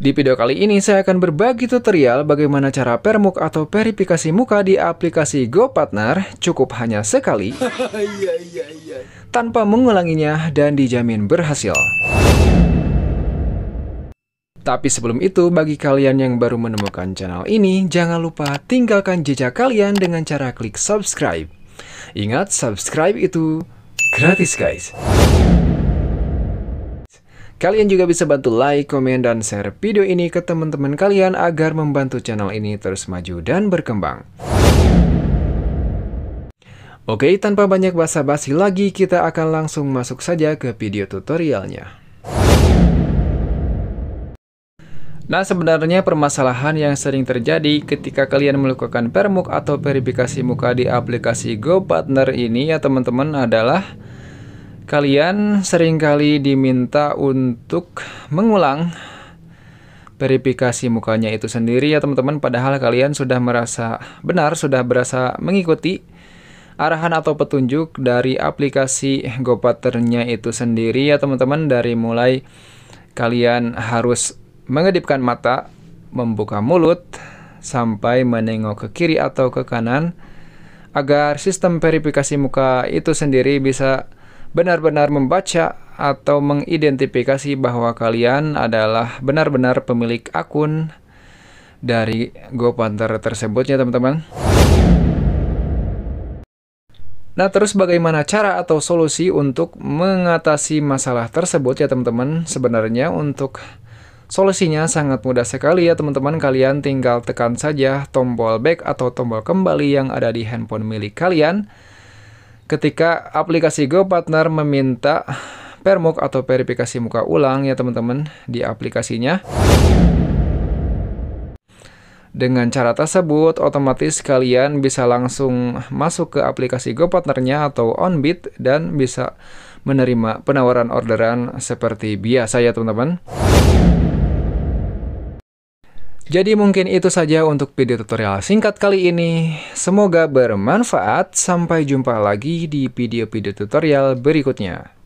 Di video kali ini saya akan berbagi tutorial bagaimana cara permuk atau verifikasi muka di aplikasi GoPartner cukup hanya sekali iya, iya, iya. tanpa mengulanginya dan dijamin berhasil. Tapi sebelum itu, bagi kalian yang baru menemukan channel ini, jangan lupa tinggalkan jejak kalian dengan cara klik subscribe. Ingat, subscribe itu gratis guys. Kalian juga bisa bantu like, komen, dan share video ini ke teman-teman kalian agar membantu channel ini terus maju dan berkembang. Oke, tanpa banyak basa-basi lagi, kita akan langsung masuk saja ke video tutorialnya. Nah, sebenarnya permasalahan yang sering terjadi ketika kalian melakukan permuk atau verifikasi muka di aplikasi GoPartner ini ya teman-teman adalah Kalian seringkali diminta untuk mengulang verifikasi mukanya itu sendiri ya teman-teman padahal kalian sudah merasa benar sudah berasa mengikuti arahan atau petunjuk dari aplikasi GoPatternnya itu sendiri ya teman-teman dari mulai kalian harus mengedipkan mata membuka mulut sampai menengok ke kiri atau ke kanan agar sistem verifikasi muka itu sendiri bisa benar-benar membaca atau mengidentifikasi bahwa kalian adalah benar-benar pemilik akun dari GoPanther tersebut ya teman-teman. Nah terus bagaimana cara atau solusi untuk mengatasi masalah tersebut ya teman-teman? Sebenarnya untuk Solusinya sangat mudah sekali ya teman-teman, kalian tinggal tekan saja tombol back atau tombol kembali yang ada di handphone milik kalian ketika aplikasi GoPartner meminta permuk atau verifikasi muka ulang ya teman-teman di aplikasinya. Dengan cara tersebut, otomatis kalian bisa langsung masuk ke aplikasi GoPartner-nya atau Onbit dan bisa menerima penawaran orderan seperti biasa ya teman-teman. Jadi mungkin itu saja untuk video tutorial singkat kali ini. Semoga bermanfaat. Sampai jumpa lagi di video-video tutorial berikutnya.